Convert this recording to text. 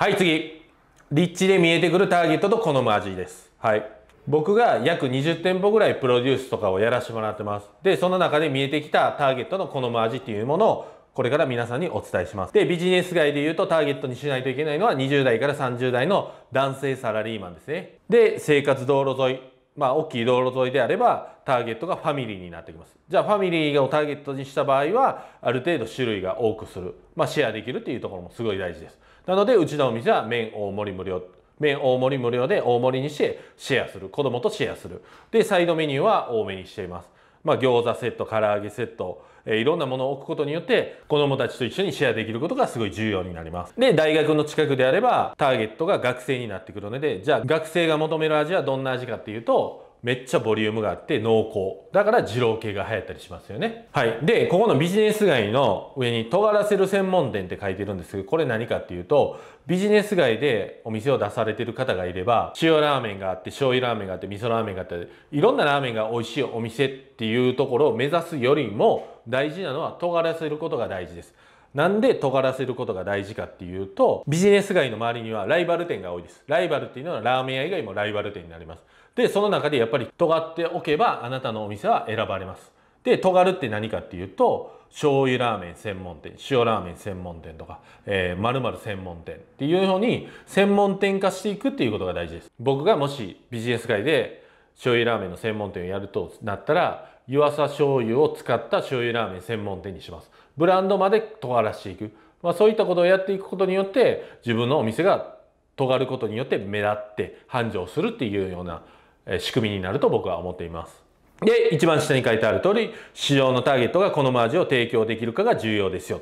はい、次。立地で見えてくるターゲットと好む味です。はい。僕が約20店舗ぐらいプロデュースとかをやらせてもらってます。で、その中で見えてきたターゲットの好む味っていうものをこれから皆さんにお伝えします。で、ビジネス街で言うとターゲットにしないといけないのは20代から30代の男性サラリーマンですね。で、生活道路沿い、まあ、大きい道路沿いであればターゲットがファミリーになってきますじゃあファミリーをターゲットにした場合はある程度種類が多くする、まあ、シェアできるっていうところもすごい大事ですなのでうちのお店は麺大盛り無料麺大盛り無料で大盛りにしてシェアする子供とシェアするでサイドメニューは多めにしていますまあ、餃子セット唐揚げセットいろんなものを置くことによって子どもたちと一緒にシェアできることがすごい重要になりますで大学の近くであればターゲットが学生になってくるのでじゃあ学生が求める味はどんな味かっていうとめっちゃボリュームがあって濃厚。だから二郎系が流行ったりしますよね。はい。で、ここのビジネス街の上に尖らせる専門店って書いてるんですけど、これ何かっていうと、ビジネス街でお店を出されてる方がいれば、塩ラーメンがあって、醤油ラーメンがあって、味噌ラーメンがあって、いろんなラーメンが美味しいお店っていうところを目指すよりも大事なのは尖らせることが大事です。なんで尖らせることが大事かっていうと、ビジネス街の周りにはライバル店が多いです。ライバルっていうのはラーメン屋以外もライバル店になります。で、その中でやっぱり尖っておけばあなたのお店は選ばれます。で、尖るって何かっていうと、醤油ラーメン専門店、塩ラーメン専門店とか、えー、〇〇専門店っていうように専門店化していくっていうことが大事です。僕がもしビジネス街で醤油ラーメンの専門店をやるとなったら、湯浅醤油を使った醤油ラーメン専門店にします。ブランドまで尖らしていく、まあ、そういったことをやっていくことによって自分のお店が尖ることによって目立って繁盛するっていうような仕組みになると僕は思っています。で、一番下に書いてある通り、市場のターゲットがこのマージを提供できるかが重要ですよ。